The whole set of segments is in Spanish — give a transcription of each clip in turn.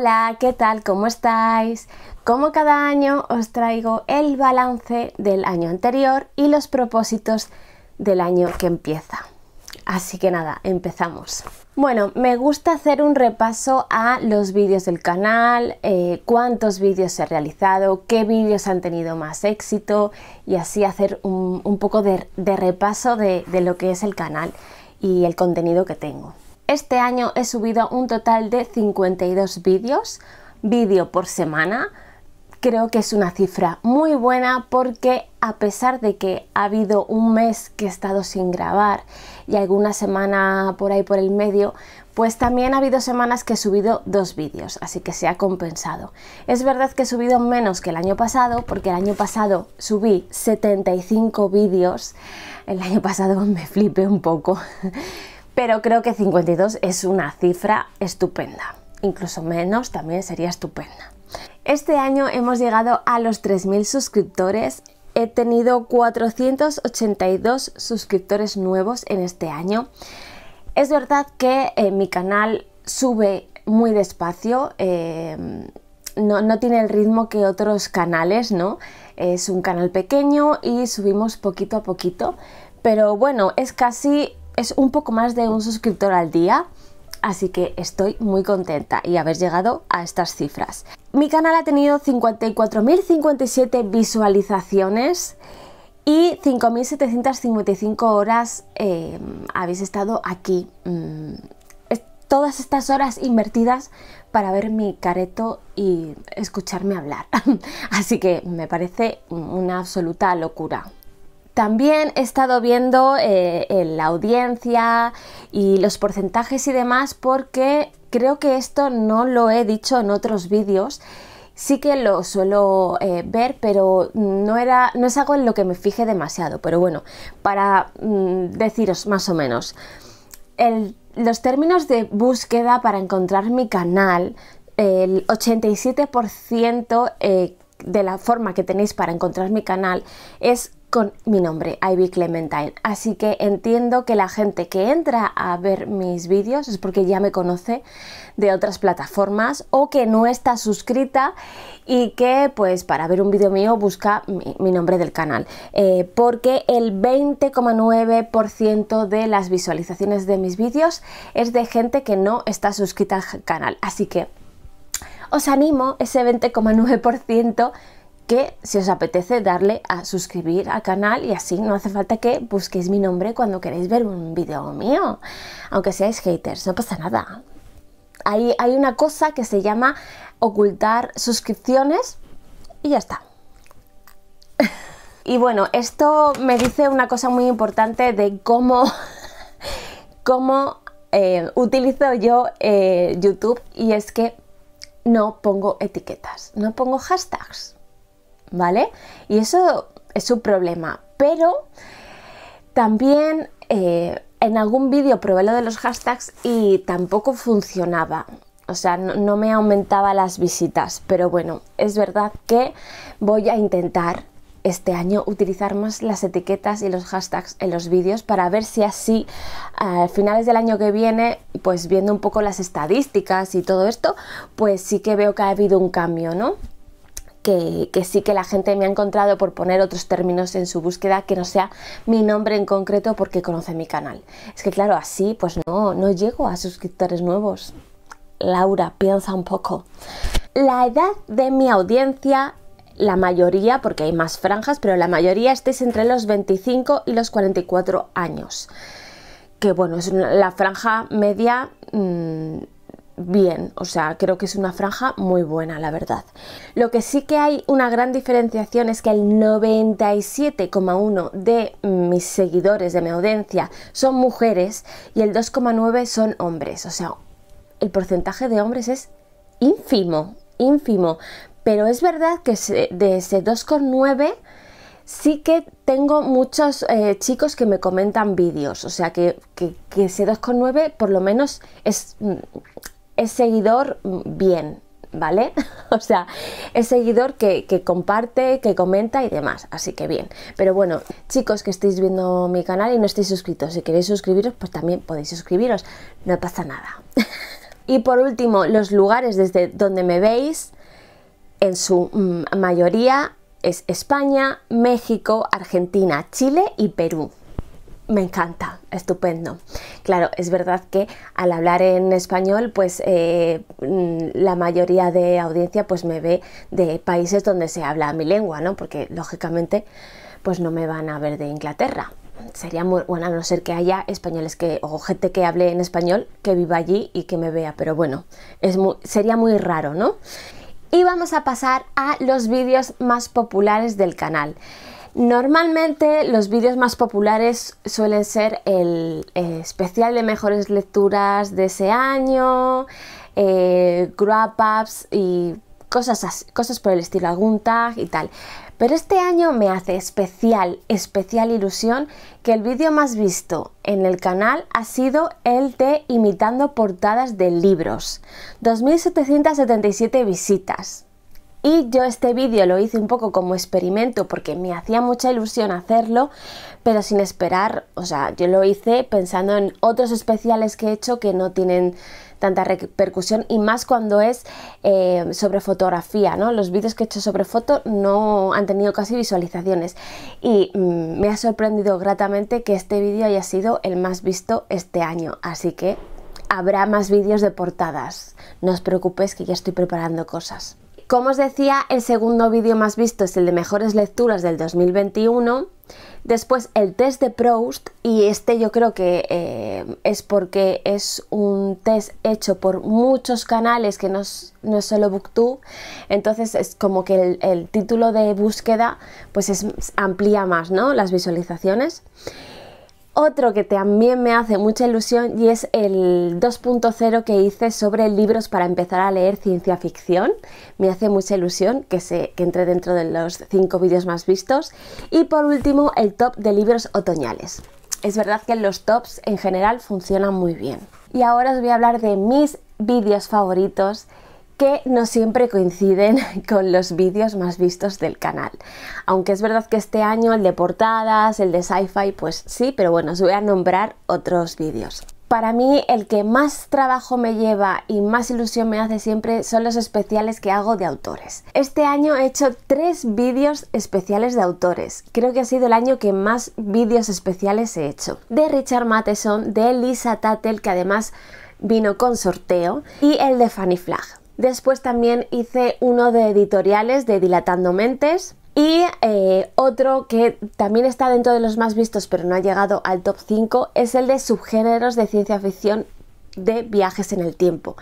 Hola, ¿qué tal? ¿Cómo estáis? Como cada año os traigo el balance del año anterior y los propósitos del año que empieza. Así que nada, empezamos. Bueno, me gusta hacer un repaso a los vídeos del canal, eh, cuántos vídeos he realizado, qué vídeos han tenido más éxito y así hacer un, poco de, repaso de lo que es el canal y el contenido que tengo. Este año he subido un total de 52 vídeos, vídeo por semana. Creo que es una cifra muy buena porque a pesar de que ha habido un mes que he estado sin grabar y alguna semana por ahí por el medio, pues también ha habido semanas que he subido dos vídeos, así que se ha compensado. Es verdad que he subido menos que el año pasado, porque el año pasado subí 75 vídeos, el año pasado me flipé un poco pero creo que 52 es una cifra estupenda. Incluso menos también sería estupenda. Este año hemos llegado a los 3.000 suscriptores. He tenido 482 suscriptores nuevos en este año. Es verdad que eh, mi canal sube muy despacio, em, no, no, tiene el ritmo que otros canales, ¿no? Es un canal pequeño y subimos poquito a poquito, pero bueno, es casi es un poco más de un suscriptor al día. Así que estoy muy contenta y haber llegado a estas cifras. Mi canal ha tenido 54.057 visualizaciones y 5.755 horas eh, habéis estado aquí. Mm, todas estas horas invertidas para ver mi careto y escucharme hablar. Así que me parece una absoluta locura. También he estado viendo eh, la audiencia y los porcentajes y demás porque creo que esto no lo he dicho en otros vídeos. Sí que lo suelo eh, ver, pero no, era, no es algo en lo que me fije demasiado. Pero bueno, para mm, deciros más o menos, los términos de búsqueda para encontrar mi canal, el 87% eh, de la forma que tenéis para encontrar mi canal es con mi nombre, Ivy Clementine. Así que entiendo que la gente que entra a ver mis vídeos es porque ya me conoce de otras plataformas o que no está suscrita y que pues para ver un vídeo mío busca mi, nombre del canal. Eh, porque el 20,9% de las visualizaciones de mis vídeos es de gente que no está suscrita al canal. Así que os animo, ese 20,9% que si os apetece darle a suscribir al canal y así no hace falta que busquéis mi nombre cuando queréis ver un vídeo mío, aunque seáis haters, no pasa nada. Hay, hay una cosa que se llama ocultar suscripciones y ya está. y bueno, esto me dice una cosa muy importante de cómo, cómo eh, utilizo yo eh, YouTube y es que no pongo etiquetas, no pongo hashtags. ¿vale? Y eso es un problema. Pero también eh, en algún vídeo probé lo de los hashtags y tampoco funcionaba. O sea, no, no me aumentaba las visitas. Pero bueno, es verdad que voy a intentar este año utilizar más las etiquetas y los hashtags en los vídeos para ver si así a finales del año que viene, pues viendo un poco las estadísticas y todo esto, pues sí que veo que ha habido un cambio, ¿no? que, sí que la gente me ha encontrado por poner otros términos en su búsqueda que no sea mi nombre en concreto porque conoce mi canal. Es que claro, así pues no, no llego a suscriptores nuevos. Laura, piensa un poco. La edad de mi audiencia, la mayoría, porque hay más franjas, pero la mayoría estáis entre los 25 y los 44 años. Que bueno, es la franja media... Mm, bien, o sea, creo que es una franja muy buena, la verdad. Lo que sí que hay una gran diferenciación es que el 97,1 de mis seguidores, de mi audiencia, son mujeres y el 2,9 son hombres, o sea, el porcentaje de hombres es ínfimo, ínfimo, pero es verdad que de ese 2,9 sí que tengo muchos eh, chicos que me comentan vídeos, o sea que, que ese 2,9 por lo menos es, mm, es seguidor mm, bien, ¿vale? o sea, es seguidor que, que, comparte, que comenta y demás, así que bien. Pero bueno, chicos que estáis viendo mi canal y no estáis suscritos, si queréis suscribiros, pues también podéis suscribiros, no pasa nada. y por último, los lugares desde donde me veis, en su mm, mayoría es España, México, Argentina, Chile y Perú. Me encanta, estupendo. Claro, es verdad que al hablar en español, pues eh, mm, la mayoría de audiencia pues me ve de países donde se habla mi lengua, ¿no? Porque lógicamente pues no me van a ver de Inglaterra. Sería muy bueno, a no ser que haya españoles que, o gente que hable en español, que viva allí y que me vea, pero bueno, sería muy raro, ¿no? Y vamos a pasar a los vídeos más populares del canal. Normalmente los vídeos más populares suelen ser el eh, especial de mejores lecturas de ese año, eh, ups y cosas, cosas por el estilo, algún y tal. Pero este año me hace especial, especial ilusión que el vídeo más visto en el canal ha sido el de imitando portadas de libros. 2.777 visitas. Y yo este vídeo lo hice un poco como experimento porque me hacía mucha ilusión hacerlo, pero sin esperar, o sea, yo lo hice pensando en otros especiales que he hecho que no tienen tanta repercusión y más cuando es eh, sobre fotografía, ¿no? Los vídeos que he hecho sobre foto no han tenido casi visualizaciones y mm, me ha sorprendido gratamente que este vídeo haya sido el más visto este año, así que habrá más vídeos de portadas. No os preocupéis que ya estoy preparando cosas. Como os decía, el segundo vídeo más visto es el de mejores lecturas del 2021. Después el test de Proust, y este yo creo que eh, es porque es un test hecho por muchos canales que no es, no es solo Booktube, entonces es como que el, título de búsqueda pues es, amplía más ¿no? las visualizaciones. Otro que también me hace mucha ilusión y es el 2.0 que hice sobre libros para empezar a leer ciencia ficción. Me hace mucha ilusión que, se, que entre dentro de los cinco vídeos más vistos. Y por último, el top de libros otoñales. Es verdad que los tops en general funcionan muy bien. Y ahora os voy a hablar de mis vídeos favoritos que no siempre coinciden con los vídeos más vistos del canal. Aunque es verdad que este año el de portadas, el de sci-fi, pues sí, pero bueno, os voy a nombrar otros vídeos. Para mí el que más trabajo me lleva y más ilusión me hace siempre son los especiales que hago de autores. Este año he hecho tres vídeos especiales de autores. Creo que ha sido el año que más vídeos especiales he hecho. De Richard Matheson, de Lisa Tattel, que además vino con sorteo, y el de Fanny Flagg. Después también hice uno de editoriales de Dilatando Mentes. Y eh, otro que también está dentro de los más vistos pero no ha llegado al top 5 es el de subgéneros de ciencia ficción de viajes en el tiempo.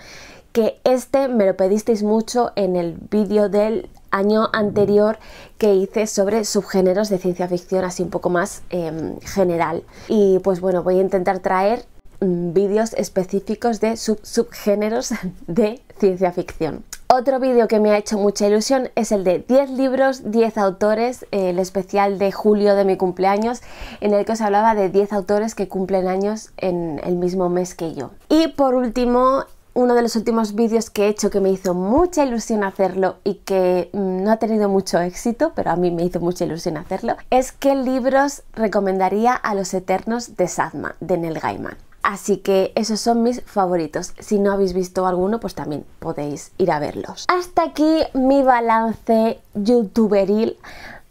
Que este me lo pedisteis mucho en el vídeo del año anterior que hice sobre subgéneros de ciencia ficción así un poco más em, general. Y pues bueno, voy a intentar traer Mm, vídeos específicos de subgéneros de ciencia ficción. Otro vídeo que me ha hecho mucha ilusión es el de 10 libros, 10 autores, eh, el especial de julio de mi cumpleaños, en el que os hablaba de 10 autores que cumplen años en el mismo mes que yo. Y por último, uno de los últimos vídeos que he hecho que me hizo mucha ilusión hacerlo y que mm, no ha tenido mucho éxito, pero a mí me hizo mucha ilusión hacerlo, es qué libros recomendaría a los eternos de Sadma, de Nel Gaiman. Así que esos son mis favoritos. Si no habéis visto alguno, pues también podéis ir a verlos. Hasta aquí mi balance youtuberil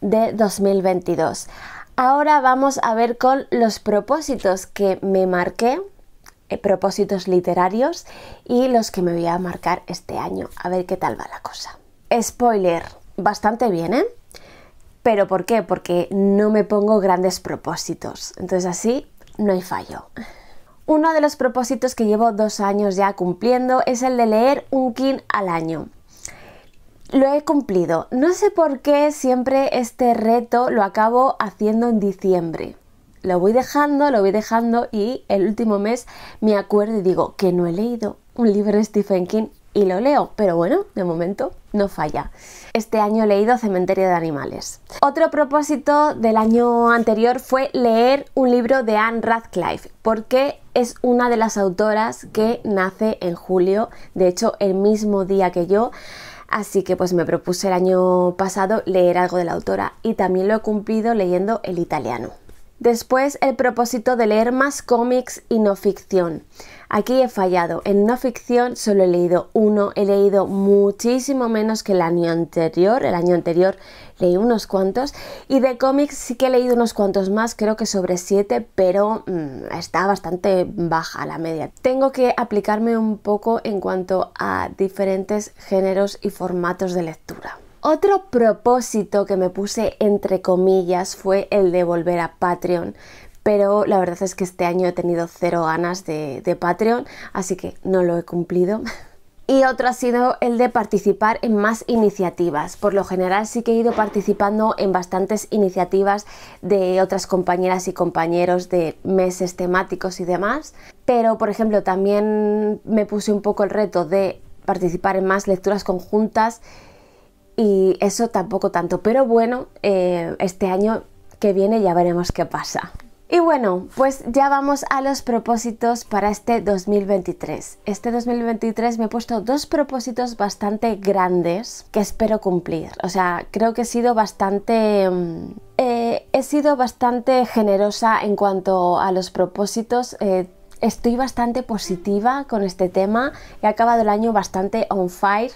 de 2022. Ahora vamos a ver con los propósitos que me marqué, eh, propósitos literarios y los que me voy a marcar este año. A ver qué tal va la cosa. Spoiler, bastante bien, ¿eh? ¿Pero por qué? Porque no me pongo grandes propósitos. Entonces así no hay fallo. Uno de los propósitos que llevo dos años ya cumpliendo es el de leer un kin al año. Lo he cumplido. No sé por qué siempre este reto lo acabo haciendo en diciembre. Lo voy dejando, lo voy dejando y el último mes me acuerdo y digo que no he leído un libro de Stephen King y lo leo. Pero bueno, de momento no falla. Este año he leído Cementerio de Animales. Otro propósito del año anterior fue leer un libro de Anne Radcliffe, porque es una de las autoras que nace en julio, de hecho el mismo día que yo. Así que pues me propuse el año pasado leer algo de la autora y también lo he cumplido leyendo El italiano. Después, el propósito de leer más cómics y no ficción. Aquí he fallado. En no ficción solo he leído uno, he leído muchísimo menos que el año anterior. El año anterior leí unos cuantos. Y de cómics sí que he leído unos cuantos más, creo que sobre siete, pero mm, está bastante baja la media. Tengo que aplicarme un poco en cuanto a diferentes géneros y formatos de lectura. Otro propósito que me puse entre comillas fue el de volver a Patreon, pero la verdad es que este año he tenido cero ganas de, Patreon, así que no lo he cumplido. Y otro ha sido el de participar en más iniciativas. Por lo general sí que he ido participando en bastantes iniciativas de otras compañeras y compañeros de meses temáticos y demás. Pero, por ejemplo, también me puse un poco el reto de participar en más lecturas conjuntas y eso tampoco tanto. Pero bueno, eh, este año que viene ya veremos qué pasa. Y bueno, pues ya vamos a los propósitos para este 2023. Este 2023 me he puesto dos propósitos bastante grandes que espero cumplir. O sea, creo que he sido bastante... Mm, eh, he sido bastante generosa en cuanto a los propósitos. Eh, estoy bastante positiva con este tema. He acabado el año bastante on fire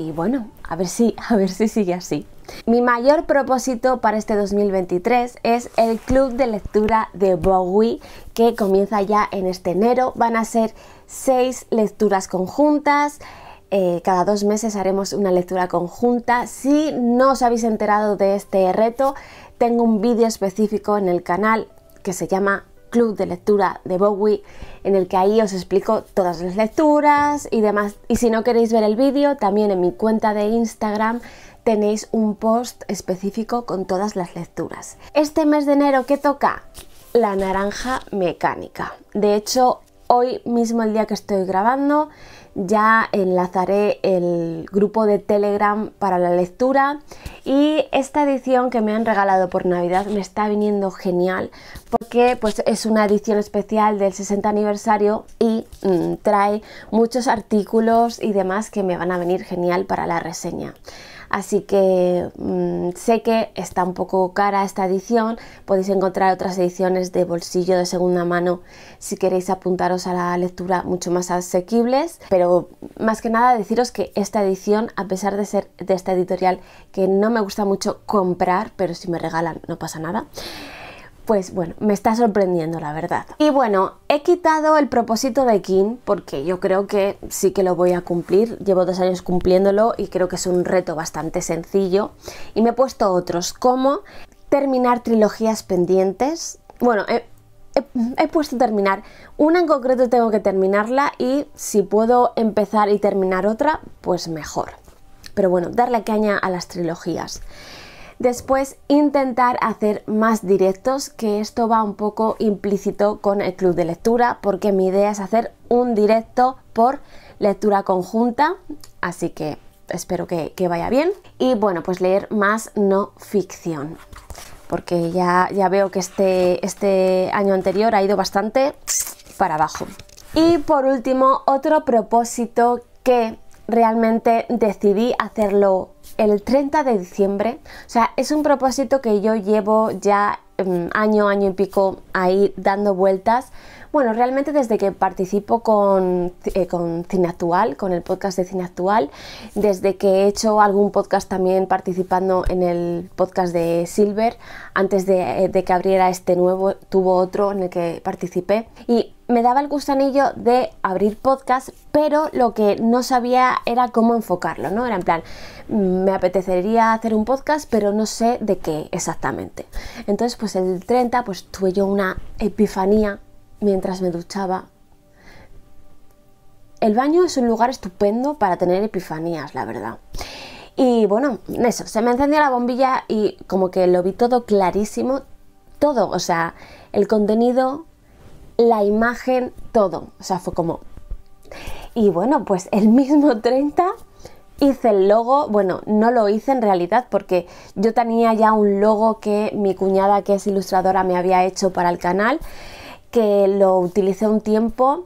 y bueno, a ver si, a ver si sigue así. Mi mayor propósito para este 2023 es el club de lectura de Bowie que comienza ya en este enero. Van a ser seis lecturas conjuntas. Eh, cada dos meses haremos una lectura conjunta. Si no os habéis enterado de este reto, tengo un vídeo específico en el canal que se llama club de lectura de Bowie, en el que ahí os explico todas las lecturas y demás. Y si no queréis ver el vídeo, también en mi cuenta de Instagram tenéis un post específico con todas las lecturas. Este mes de enero, ¿qué toca? La naranja mecánica. De hecho, hoy mismo el día que estoy grabando, ya enlazaré el grupo de Telegram para la lectura y esta edición que me han regalado por Navidad me está viniendo genial porque pues, es una edición especial del 60 aniversario y mm, trae muchos artículos y demás que me van a venir genial para la reseña. Así que mm, sé que está un poco cara esta edición, podéis encontrar otras ediciones de bolsillo de segunda mano si queréis apuntaros a la lectura mucho más asequibles, pero más que nada deciros que esta edición, a pesar de ser de esta editorial que no me gusta mucho comprar, pero si me regalan no pasa nada, pues bueno, me está sorprendiendo la verdad. Y bueno, he quitado el propósito de King porque yo creo que sí que lo voy a cumplir. Llevo dos años cumpliéndolo y creo que es un reto bastante sencillo. Y me he puesto otros como terminar trilogías pendientes. Bueno, he, puesto terminar. Una en concreto tengo que terminarla y si puedo empezar y terminar otra, pues mejor. Pero bueno, darle caña a las trilogías. Después intentar hacer más directos, que esto va un poco implícito con el club de lectura, porque mi idea es hacer un directo por lectura conjunta, así que espero que, vaya bien. Y bueno, pues leer más no ficción, porque ya, ya veo que este, este año anterior ha ido bastante para abajo. Y por último, otro propósito que realmente decidí hacerlo el 30 de diciembre. O sea, es un propósito que yo llevo ya em, año, año y pico ahí dando vueltas. Bueno, realmente desde que participo eh, con, Cine Actual, con el podcast de Cine Actual, desde que he hecho algún podcast también participando en el podcast de Silver, antes eh, de, que abriera este nuevo, tuvo otro en el que participé. Y me daba el gusanillo de abrir podcast, pero lo que no sabía era cómo enfocarlo, ¿no? Era en plan, mm, me apetecería hacer un podcast, pero no sé de qué exactamente. Entonces, pues el 30, pues tuve yo una epifanía mientras me duchaba. El baño es un lugar estupendo para tener epifanías, la verdad. Y bueno, eso, se me encendió la bombilla y como que lo vi todo clarísimo, todo, o sea, el contenido, la imagen, todo. O sea, fue como... Y bueno, pues el mismo 30 hice el logo, bueno, no lo hice en realidad porque yo tenía ya un logo que mi cuñada que es ilustradora me había hecho para el canal que lo utilicé un tiempo.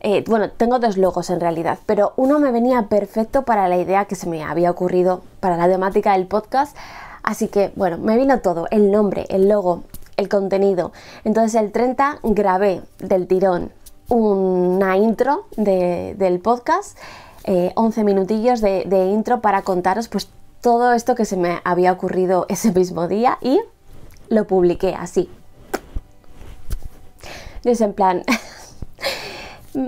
Eh, bueno, tengo dos logos en realidad, pero uno me venía perfecto para la idea que se me había ocurrido para la temática del podcast. Así que, bueno, me vino todo, el nombre, el logo, el contenido. Entonces el 30 grabé del tirón una intro del podcast, 11 eh, minutillos de, de, intro para contaros pues todo esto que se me había ocurrido ese mismo día y lo publiqué así, es en plan,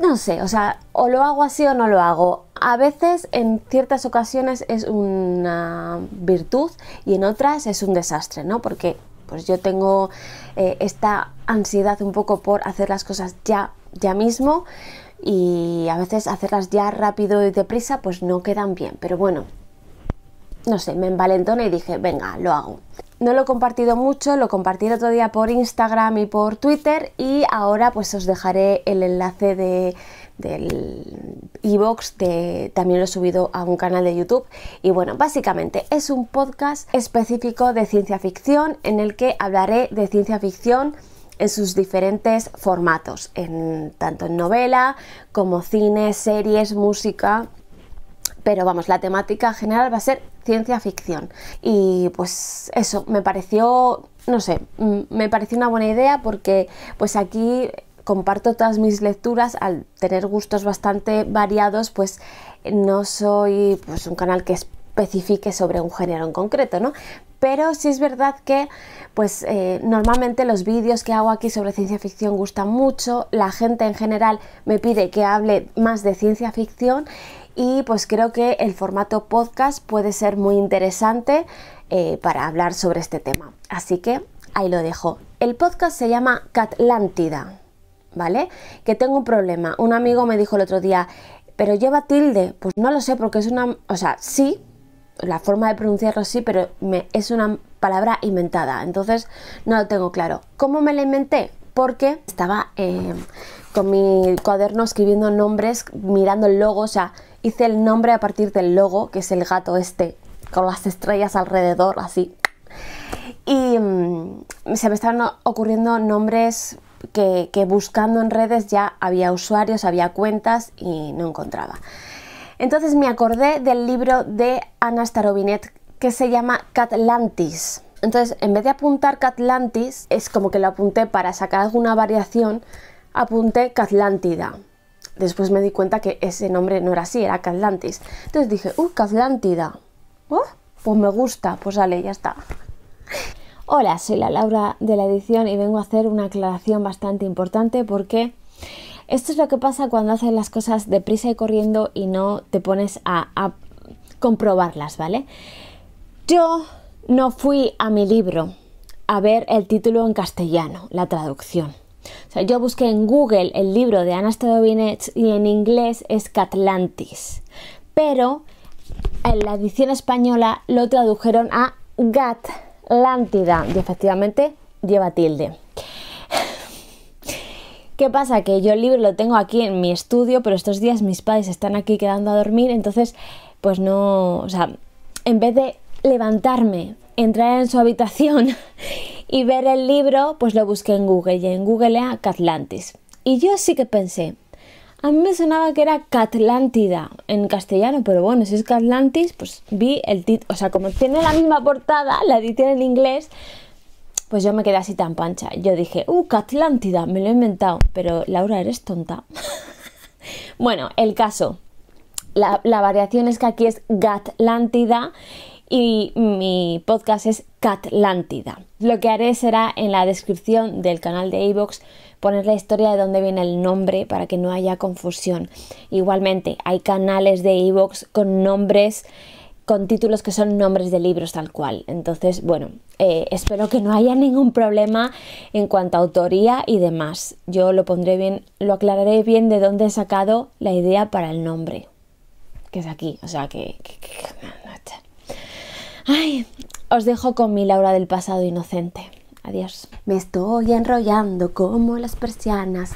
no sé, o sea, o lo hago así o no lo hago. A veces, en ciertas ocasiones es una virtud y en otras es un desastre, ¿no? Porque pues yo tengo eh, esta ansiedad un poco por hacer las cosas ya, ya mismo y a veces hacerlas ya rápido y deprisa pues no quedan bien, pero bueno, no sé, me envalentona y dije, venga, lo hago. No lo he compartido mucho, lo compartí el otro día por Instagram y por Twitter y ahora pues os dejaré el enlace de, del e de, también lo he subido a un canal de YouTube y bueno, básicamente es un podcast específico de ciencia ficción en el que hablaré de ciencia ficción en sus diferentes formatos, en, tanto en novela como cine, series, música, pero vamos, la temática general va a ser ciencia ficción. Y pues eso, me pareció, no sé, mm, me pareció una buena idea porque pues aquí comparto todas mis lecturas, al tener gustos bastante variados, pues no soy pues un canal que especifique sobre un género en concreto, ¿no? Pero sí es verdad que, pues eh, normalmente los vídeos que hago aquí sobre ciencia ficción gustan mucho, la gente en general me pide que hable más de ciencia ficción y pues creo que el formato podcast puede ser muy interesante eh, para hablar sobre este tema. Así que ahí lo dejo. El podcast se llama Catlántida, ¿vale? Que tengo un problema. Un amigo me dijo el otro día, pero lleva tilde. Pues no lo sé porque es una... O sea, sí, la forma de pronunciarlo sí, pero es una palabra inventada. Entonces no lo tengo claro. ¿Cómo me la inventé? Porque estaba eh, con mi cuaderno escribiendo nombres, mirando el logo, o sea, hice el nombre a partir del logo, que es el gato este, con las estrellas alrededor, así. Y mm, se me estaban ocurriendo nombres que, buscando en redes ya había usuarios, había cuentas y no encontraba. Entonces me acordé del libro de Ana Starobinet que se llama Catlantis. Entonces, en vez de apuntar Catlantis, es como que lo apunté para sacar alguna variación, apunté Catlantida después me di cuenta que ese nombre no era así, era Catlantis. Entonces dije, ¡uh, Catlántida! Oh, pues me gusta, pues sale, ya está. Hola, soy la Laura de la edición y vengo a hacer una aclaración bastante importante porque esto es lo que pasa cuando haces las cosas deprisa y corriendo y no te pones a comprobarlas, ¿vale? Yo no fui a mi libro a ver el título en castellano, la traducción yo busqué en Google el libro de Anastasia Stadovinets y en inglés es Catlantis, pero en eh, la edición española lo tradujeron a Gatlantida y efectivamente lleva tilde. ¿Qué pasa? Que yo el libro lo tengo aquí en mi estudio, pero estos días mis padres están aquí quedando a dormir, entonces pues no, o sea, en vez de levantarme, entrar en su habitación y ver el libro, pues lo busqué en Google y en Google era Catlantis. Y yo sí que pensé, a mí me sonaba que era Catlántida en castellano, pero bueno, si es Catlantis, pues vi el título, o sea, como tiene la misma portada, la edición en inglés, pues yo me quedé así tan pancha. Yo dije, uh, Catlantida, me lo he inventado, pero Laura, eres tonta. bueno, el caso, la, la variación es que aquí es Gatlántida y mi podcast es Catlántida. Lo que haré será en la descripción del canal de Evox poner la historia de dónde viene el nombre para que no haya confusión. Igualmente, hay canales de Evox con nombres con títulos que son nombres de libros tal cual. Entonces, bueno, espero que no haya ningún problema en cuanto a autoría y demás. Yo lo pondré bien, lo aclararé bien de dónde he sacado la idea para el nombre, que es aquí. O sea, que... que... Ay, os dejo con mi Laura del pasado inocente. Adiós. Me estoy enrollando como las persianas.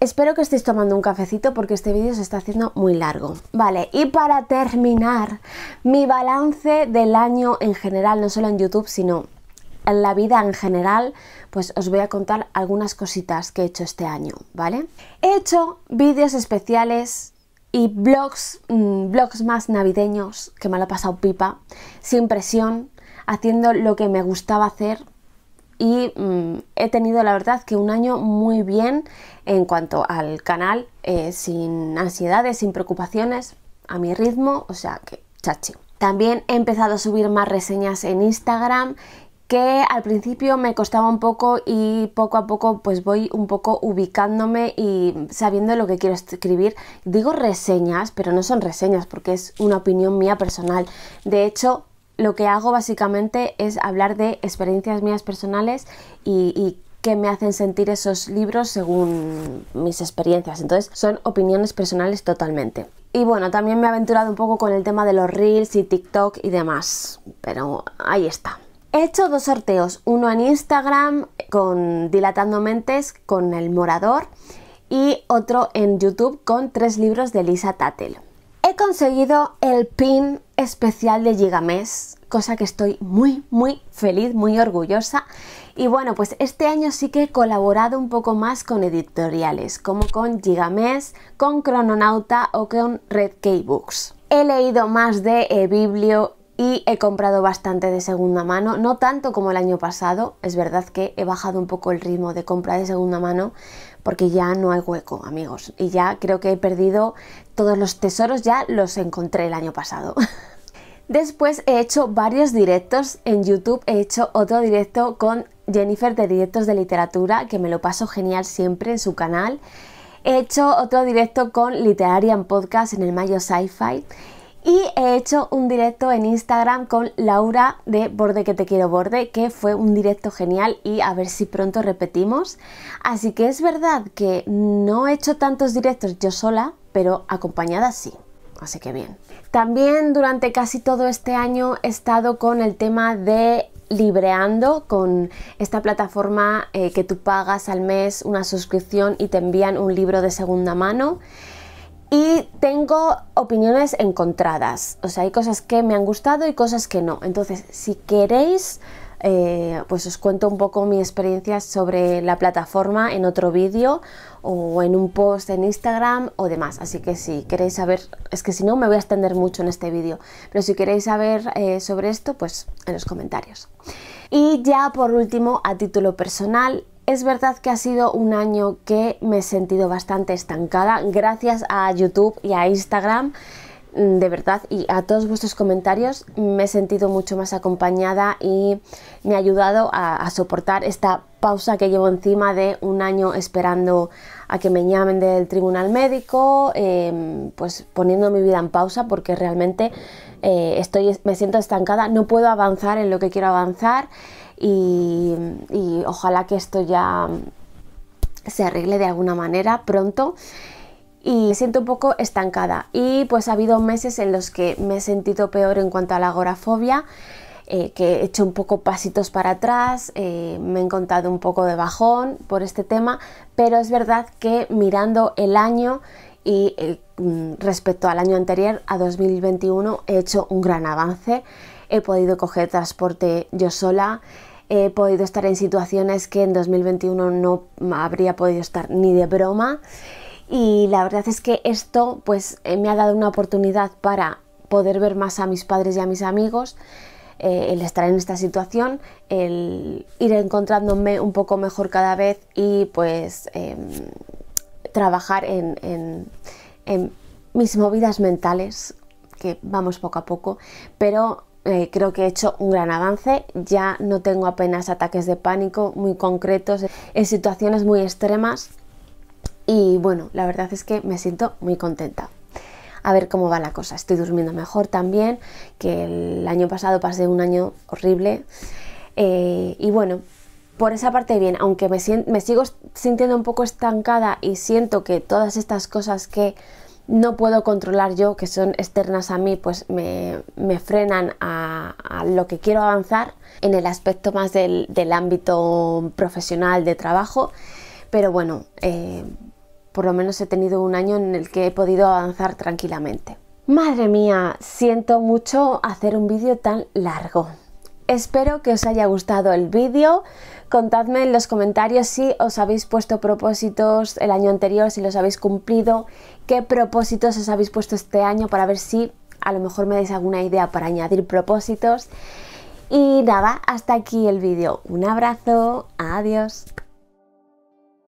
Espero que estéis tomando un cafecito porque este vídeo se está haciendo muy largo. Vale, y para terminar, mi balance del año en general, no solo en YouTube, sino en la vida en general, pues os voy a contar algunas cositas que he hecho este año, ¿vale? He hecho vídeos especiales y blogs, mm, blogs más navideños, que me lo ha pasado pipa, sin presión, haciendo lo que me gustaba hacer y mm, he tenido la verdad que un año muy bien en cuanto al canal, eh, sin ansiedades, sin preocupaciones, a mi ritmo, o sea que chachi. También he empezado a subir más reseñas en Instagram que al principio me costaba un poco y poco a poco pues voy un poco ubicándome y sabiendo lo que quiero escribir. Digo reseñas, pero no son reseñas porque es una opinión mía personal. De hecho, lo que hago básicamente es hablar de experiencias mías personales y, qué me hacen sentir esos libros según mis experiencias. Entonces son opiniones personales totalmente. Y bueno, también me he aventurado un poco con el tema de los reels y TikTok y demás. Pero ahí está. He hecho dos sorteos, uno en Instagram con Dilatando Mentes con El Morador y otro en YouTube con tres libros de Lisa Tattel. He conseguido el pin especial de Gigamés, cosa que estoy muy, muy feliz, muy orgullosa. Y bueno, pues este año sí que he colaborado un poco más con editoriales, como con Gigamés, con Crononauta o con Red K Books. He leído más de Biblio y he comprado bastante de segunda mano, no tanto como el año pasado, es verdad que he bajado un poco el ritmo de compra de segunda mano porque ya no hay hueco, amigos, y ya creo que he perdido todos los tesoros, ya los encontré el año pasado. Después he hecho varios directos en YouTube, he hecho otro directo con Jennifer de Directos de Literatura, que me lo paso genial siempre en su canal. He hecho otro directo con Literarian Podcast en el Mayo Sci-Fi y he hecho un directo en Instagram con Laura de Borde que te quiero borde, que fue un directo genial y a ver si pronto repetimos. Así que es verdad que no he hecho tantos directos yo sola, pero acompañada sí. Así que bien. También durante casi todo este año he estado con el tema de Libreando con esta plataforma eh, que tú pagas al mes una suscripción y te envían un libro de segunda mano y tengo opiniones encontradas. O sea, hay cosas que me han gustado y cosas que no. Entonces, si queréis, eh, pues os cuento un poco mi experiencia sobre la plataforma en otro vídeo o en un post en Instagram o demás. Así que si queréis saber, es que si no me voy a extender mucho en este vídeo, pero si queréis saber eh, sobre esto, pues en los comentarios. Y ya por último, a título personal, es verdad que ha sido un año que me he sentido bastante estancada gracias a YouTube y a Instagram. Mm, de verdad, y a todos vuestros comentarios me he sentido mucho más acompañada y me ha ayudado a, soportar esta pausa que llevo encima de un año esperando a que me llamen del tribunal médico, em, pues poniendo mi vida en pausa porque realmente eh, estoy, me siento estancada, no puedo avanzar en lo que quiero avanzar y, ojalá que esto ya se arregle de alguna manera pronto y siento un poco estancada. Y pues ha habido meses en los que me he sentido peor en cuanto a la agorafobia, eh, que he hecho un poco pasitos para atrás, eh, me he encontrado un poco de bajón por este tema, pero es verdad que mirando el año y eh, mm, respecto al año anterior, a 2021, he hecho un gran avance he podido coger transporte yo sola, he podido estar en situaciones que en 2021 no habría podido estar ni de broma y la verdad es que esto pues eh, me ha dado una oportunidad para poder ver más a mis padres y a mis amigos, eh, el estar en esta situación, el ir encontrándome un poco mejor cada vez y pues em, trabajar en, en, mis movidas mentales, que vamos poco a poco, pero eh, creo que he hecho un gran avance, ya no tengo apenas ataques de pánico muy concretos, en situaciones muy extremas y bueno, la verdad es que me siento muy contenta. A ver cómo va la cosa, estoy durmiendo mejor también, que el año pasado pasé un año horrible eh, y bueno, por esa parte bien, aunque me, me sigo sintiendo un poco estancada y siento que todas estas cosas que no puedo controlar yo, que son externas a mí, pues me, frenan a, lo que quiero avanzar en el aspecto más del, ámbito profesional de trabajo. Pero bueno, eh, por lo menos he tenido un año en el que he podido avanzar tranquilamente. Madre mía, siento mucho hacer un vídeo tan largo. Espero que os haya gustado el vídeo. Contadme en los comentarios si os habéis puesto propósitos el año anterior, si los habéis cumplido, qué propósitos os habéis puesto este año para ver si a lo mejor me dais alguna idea para añadir propósitos. Y nada, hasta aquí el vídeo. Un abrazo, adiós.